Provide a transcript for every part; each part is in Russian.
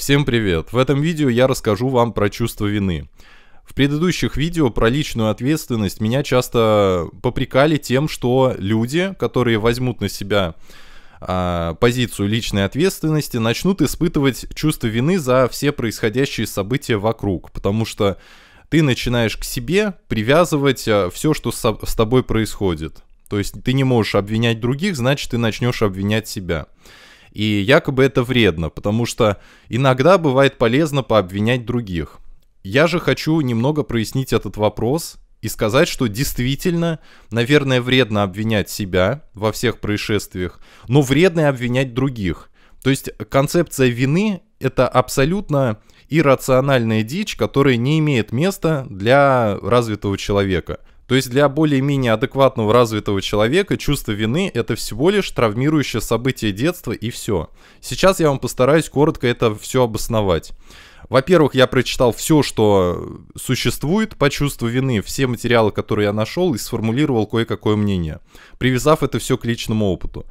Всем привет! В этом видео я расскажу вам про чувство вины. В предыдущих видео про личную ответственность меня часто попрекали тем, что люди, которые возьмут на себя э, позицию личной ответственности, начнут испытывать чувство вины за все происходящие события вокруг, потому что ты начинаешь к себе привязывать а, все, что с тобой происходит. То есть ты не можешь обвинять других, значит ты начнешь обвинять себя. И якобы это вредно, потому что иногда бывает полезно пообвинять других. Я же хочу немного прояснить этот вопрос и сказать, что действительно, наверное, вредно обвинять себя во всех происшествиях, но вредно и обвинять других. То есть концепция вины – это абсолютно иррациональная дичь, которая не имеет места для развитого человека. То есть для более-менее адекватного развитого человека чувство вины – это всего лишь травмирующее событие детства и все. Сейчас я вам постараюсь коротко это все обосновать. Во-первых, я прочитал все, что существует по чувству вины, все материалы, которые я нашел, и сформулировал кое-какое мнение, привязав это все к личному опыту.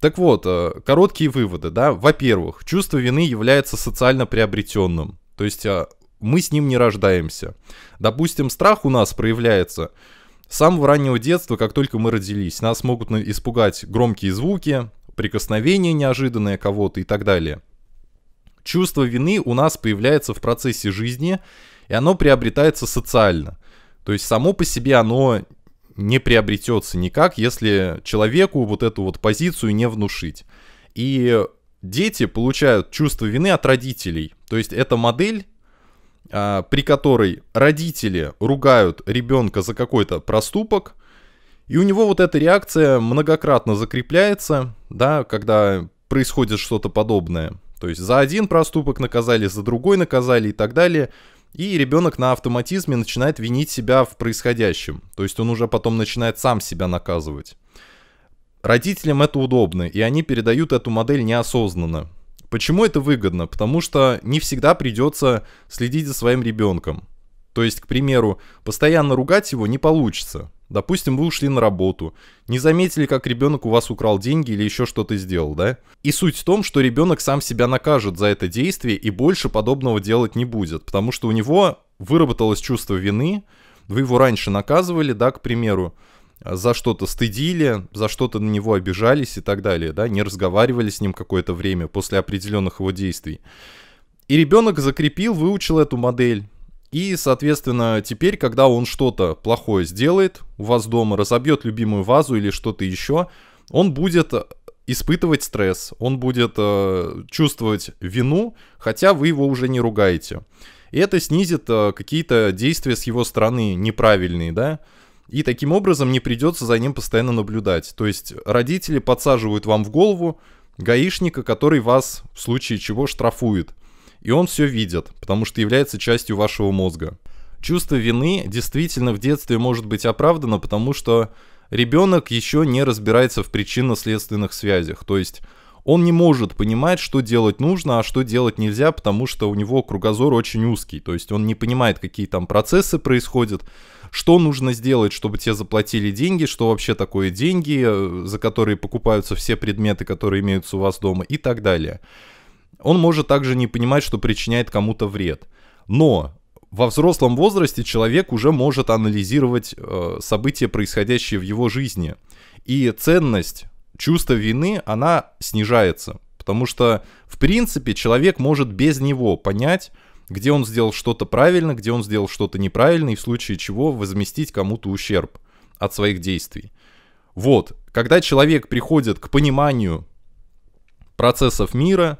Так вот, э, короткие выводы, да. Во-первых, чувство вины является социально приобретенным. То есть э, мы с ним не рождаемся. Допустим, страх у нас проявляется с самого раннего детства, как только мы родились. Нас могут испугать громкие звуки, прикосновение неожиданное кого-то и так далее. Чувство вины у нас появляется в процессе жизни, и оно приобретается социально. То есть само по себе оно не приобретется никак, если человеку вот эту вот позицию не внушить. И дети получают чувство вины от родителей. То есть эта модель а, при которой родители ругают ребенка за какой-то проступок, и у него вот эта реакция многократно закрепляется, да, когда происходит что-то подобное. То есть за один проступок наказали, за другой наказали и так далее. И ребенок на автоматизме начинает винить себя в происходящем. То есть он уже потом начинает сам себя наказывать. Родителям это удобно, и они передают эту модель неосознанно. Почему это выгодно? Потому что не всегда придется следить за своим ребенком. То есть, к примеру, постоянно ругать его не получится. Допустим, вы ушли на работу, не заметили, как ребенок у вас украл деньги или еще что-то сделал, да? И суть в том, что ребенок сам себя накажет за это действие и больше подобного делать не будет, потому что у него выработалось чувство вины, вы его раньше наказывали, да, к примеру, за что-то стыдили, за что-то на него обижались и так далее, да, не разговаривали с ним какое-то время после определенных его действий. И ребенок закрепил, выучил эту модель. И, соответственно, теперь, когда он что-то плохое сделает у вас дома, разобьет любимую вазу или что-то еще, он будет испытывать стресс, он будет э, чувствовать вину, хотя вы его уже не ругаете. И это снизит э, какие-то действия с его стороны неправильные, да и таким образом не придется за ним постоянно наблюдать. То есть родители подсаживают вам в голову гаишника, который вас в случае чего штрафует. И он все видит, потому что является частью вашего мозга. Чувство вины действительно в детстве может быть оправдано, потому что ребенок еще не разбирается в причинно-следственных связях. То есть он не может понимать, что делать нужно, а что делать нельзя, потому что у него кругозор очень узкий. То есть он не понимает, какие там процессы происходят, что нужно сделать, чтобы тебе заплатили деньги, что вообще такое деньги, э, за которые покупаются все предметы, которые имеются у вас дома и так далее. Он может также не понимать, что причиняет кому-то вред. Но во взрослом возрасте человек уже может анализировать э, события, происходящие в его жизни. И ценность чувство вины, она снижается. Потому что, в принципе, человек может без него понять, где он сделал что-то правильно, где он сделал что-то неправильно, и в случае чего возместить кому-то ущерб от своих действий. Вот, когда человек приходит к пониманию процессов мира,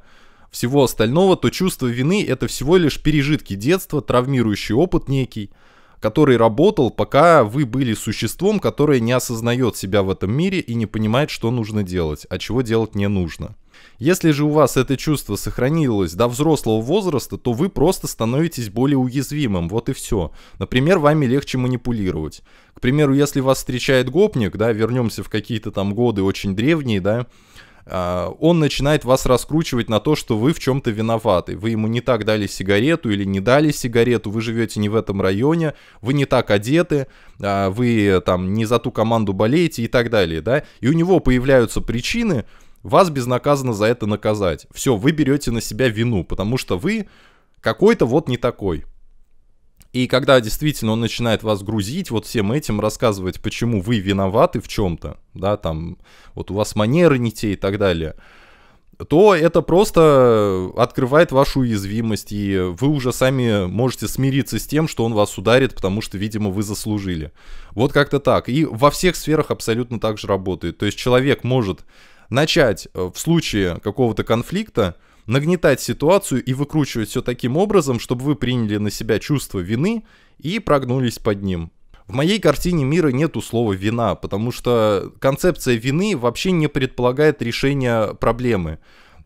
всего остального, то чувство вины это всего лишь пережитки детства, травмирующий опыт некий – который работал, пока вы были существом, которое не осознает себя в этом мире и не понимает, что нужно делать, а чего делать не нужно. Если же у вас это чувство сохранилось до взрослого возраста, то вы просто становитесь более уязвимым, вот и все. Например, вами легче манипулировать. К примеру, если вас встречает гопник, да, вернемся в какие-то там годы очень древние, да, Э, он начинает вас раскручивать на то, что вы в чем-то виноваты. Вы ему не так дали сигарету или не дали сигарету, вы живете не в этом районе, вы не так одеты, э, вы там не за ту команду болеете и так далее, да. И у него появляются причины вас безнаказанно за это наказать. Все, вы берете на себя вину, потому что вы какой-то вот не такой. И когда действительно он начинает вас грузить вот всем этим, рассказывать, почему вы виноваты в чем-то, да, там, вот у вас манеры не те и так далее, то это просто открывает вашу уязвимость, и вы уже сами можете смириться с тем, что он вас ударит, потому что, видимо, вы заслужили. Вот как-то так. И во всех сферах абсолютно так же работает. То есть человек может начать э, в случае какого-то конфликта нагнетать ситуацию и выкручивать все таким образом, чтобы вы приняли на себя чувство вины и прогнулись под ним. В моей картине мира нету слова «вина», потому что концепция вины вообще не предполагает решения проблемы.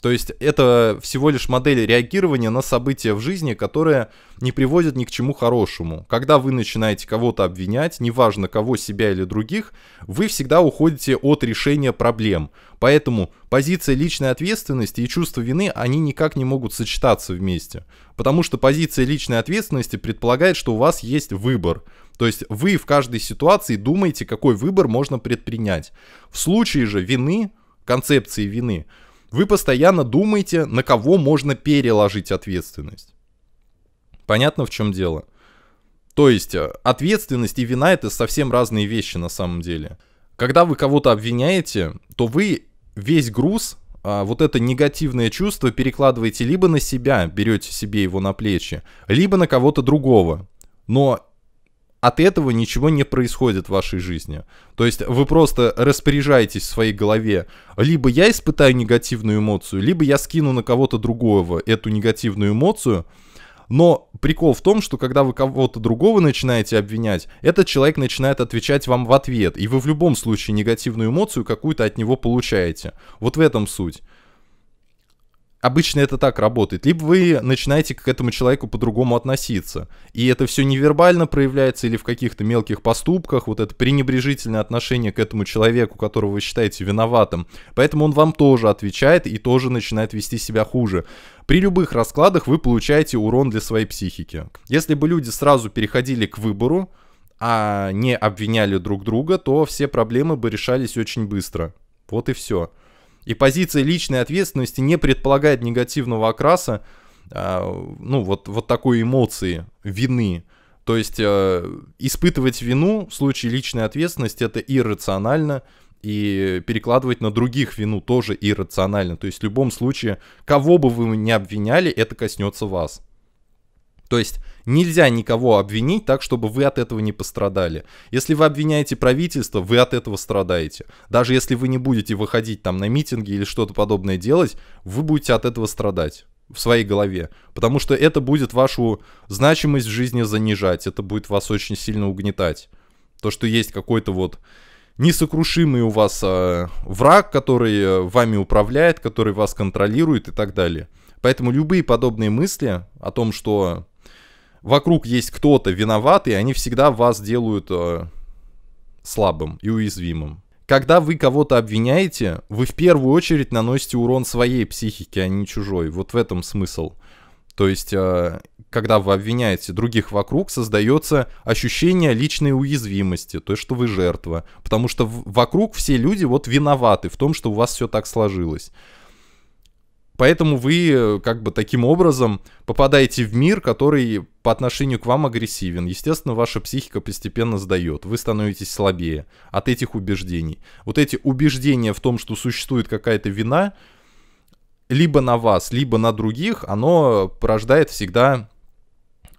То есть это всего лишь модель реагирования на события в жизни, которые не приводят ни к чему хорошему. Когда вы начинаете кого-то обвинять, неважно кого, себя или других, вы всегда уходите от решения проблем. Поэтому позиция личной ответственности и чувство вины, они никак не могут сочетаться вместе. Потому что позиция личной ответственности предполагает, что у вас есть выбор. То есть вы в каждой ситуации думаете, какой выбор можно предпринять. В случае же вины, концепции вины, вы постоянно думаете, на кого можно переложить ответственность. Понятно, в чем дело? То есть э, ответственность и вина это совсем разные вещи на самом деле. Когда вы кого-то обвиняете, то вы весь груз, а, вот это негативное чувство перекладываете либо на себя, берете себе его на плечи, либо на кого-то другого. Но от этого ничего не происходит в вашей жизни. То есть вы просто распоряжаетесь в своей голове. Либо я испытаю негативную эмоцию, либо я скину на кого-то другого эту негативную эмоцию. Но прикол в том, что когда вы кого-то другого начинаете обвинять, этот человек начинает отвечать вам в ответ, и вы в любом случае негативную эмоцию какую-то от него получаете. Вот в этом суть обычно это так работает. Либо вы начинаете к этому человеку по-другому относиться. И это все невербально проявляется или в каких-то мелких поступках, вот это пренебрежительное отношение к этому человеку, которого вы считаете виноватым. Поэтому он вам тоже отвечает и тоже начинает вести себя хуже. При любых раскладах вы получаете урон для своей психики. Если бы люди сразу переходили к выбору, а не обвиняли друг друга, то все проблемы бы решались очень быстро. Вот и все. И позиция личной ответственности не предполагает негативного окраса, а, ну, вот, вот такой эмоции вины. То есть э, испытывать вину в случае личной ответственности это иррационально, и перекладывать на других вину тоже иррационально. То есть в любом случае, кого бы вы ни обвиняли, это коснется вас. То есть Нельзя никого обвинить так, чтобы вы от этого не пострадали. Если вы обвиняете правительство, вы от этого страдаете. Даже если вы не будете выходить там на митинги или что-то подобное делать, вы будете от этого страдать в своей голове, потому что это будет вашу значимость в жизни занижать, это будет вас очень сильно угнетать. То, что есть какой-то вот несокрушимый у вас э, враг, который э, вами управляет, который вас контролирует и так далее. Поэтому любые подобные мысли о том, что вокруг есть кто-то виноватый, они всегда вас делают э, слабым и уязвимым. Когда вы кого-то обвиняете, вы в первую очередь наносите урон своей психике, а не чужой. Вот в этом смысл. То есть, э, когда вы обвиняете других вокруг, создается ощущение личной уязвимости, то есть, что вы жертва. Потому что вокруг все люди вот виноваты в том, что у вас все так сложилось. Поэтому вы э, как бы таким образом попадаете в мир, который по отношению к вам агрессивен. Естественно, ваша психика постепенно сдает. Вы становитесь слабее от этих убеждений. Вот эти убеждения в том, что существует какая-то вина, либо на вас, либо на других, оно порождает всегда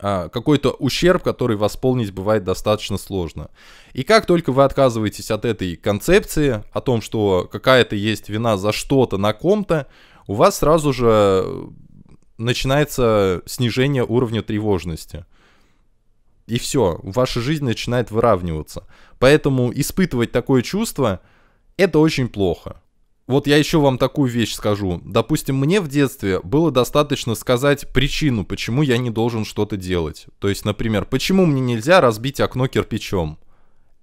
а, какой-то ущерб, который восполнить бывает достаточно сложно. И как только вы отказываетесь от этой концепции, о том, что какая-то есть вина за что-то на ком-то, у вас сразу же э, начинается снижение уровня тревожности. И все, ваша жизнь начинает выравниваться. Поэтому испытывать такое чувство, это очень плохо. Вот я еще вам такую вещь скажу. Допустим, мне в детстве было достаточно сказать причину, почему я не должен что-то делать. То есть, например, почему мне нельзя разбить окно кирпичом?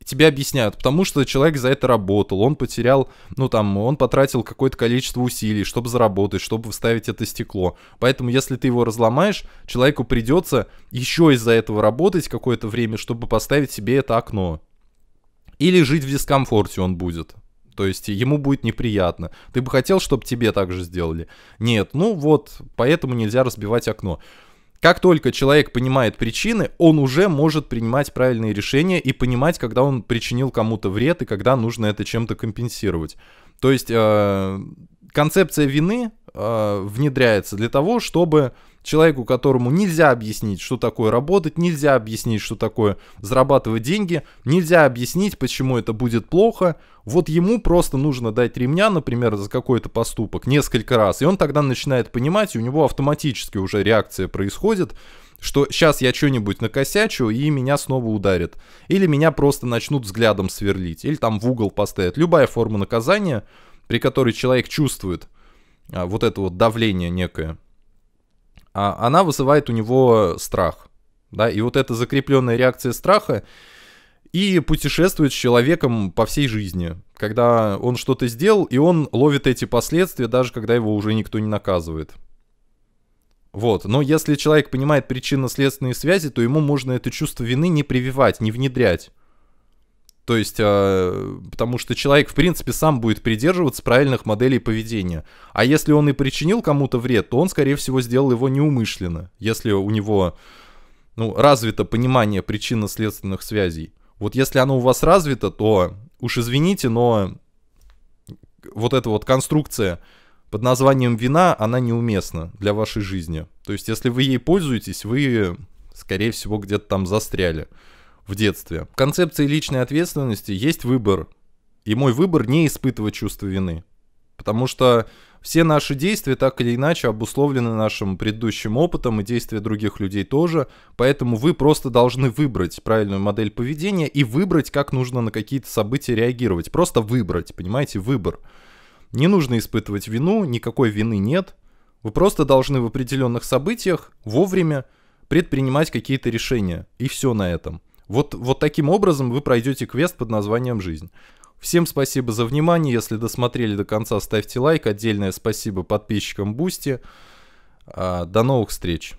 Тебе объясняют, потому что человек за это работал, он потерял, ну там, он потратил какое-то количество усилий, чтобы заработать, чтобы вставить это стекло. Поэтому, если ты его разломаешь, человеку придется еще из-за этого работать какое-то время, чтобы поставить себе это окно. Или жить в дискомфорте он будет то есть ему будет неприятно. Ты бы хотел, чтобы тебе так же сделали? Нет, ну вот, поэтому нельзя разбивать окно. Как только человек понимает причины, он уже может принимать правильные решения и понимать, когда он причинил кому-то вред и когда нужно это чем-то компенсировать. То есть э, концепция вины э, внедряется для того, чтобы человеку, которому нельзя объяснить, что такое работать, нельзя объяснить, что такое зарабатывать деньги, нельзя объяснить, почему это будет плохо. Вот ему просто нужно дать ремня, например, за какой-то поступок несколько раз, и он тогда начинает понимать, и у него автоматически уже реакция происходит, что сейчас я что-нибудь накосячу, и меня снова ударят. Или меня просто начнут взглядом сверлить, или там в угол поставят. Любая форма наказания, при которой человек чувствует а, вот это вот давление некое – а она вызывает у него страх. Да, и вот эта закрепленная реакция страха и путешествует с человеком по всей жизни, когда он что-то сделал, и он ловит эти последствия, даже когда его уже никто не наказывает. Вот. Но если человек понимает причинно-следственные связи, то ему можно это чувство вины не прививать, не внедрять. То есть, а, потому что человек, в принципе, сам будет придерживаться правильных моделей поведения. А если он и причинил кому-то вред, то он, скорее всего, сделал его неумышленно, если у него ну, развито понимание причинно-следственных связей. Вот если оно у вас развито, то уж извините, но вот эта вот конструкция под названием вина, она неуместна для вашей жизни. То есть, если вы ей пользуетесь, вы, скорее всего, где-то там застряли в детстве. В концепции личной ответственности есть выбор. И мой выбор не испытывать чувство вины. Потому что все наши действия так или иначе обусловлены нашим предыдущим опытом и действия других людей тоже. Поэтому вы просто должны выбрать правильную модель поведения и выбрать, как нужно на какие-то события реагировать. Просто выбрать, понимаете, выбор. Не нужно испытывать вину, никакой вины нет. Вы просто должны в определенных событиях вовремя предпринимать какие-то решения. И все на этом. Вот, вот таким образом вы пройдете квест под названием «Жизнь». Всем спасибо за внимание. Если досмотрели до конца, ставьте лайк. Отдельное спасибо подписчикам Бусти. А, до новых встреч.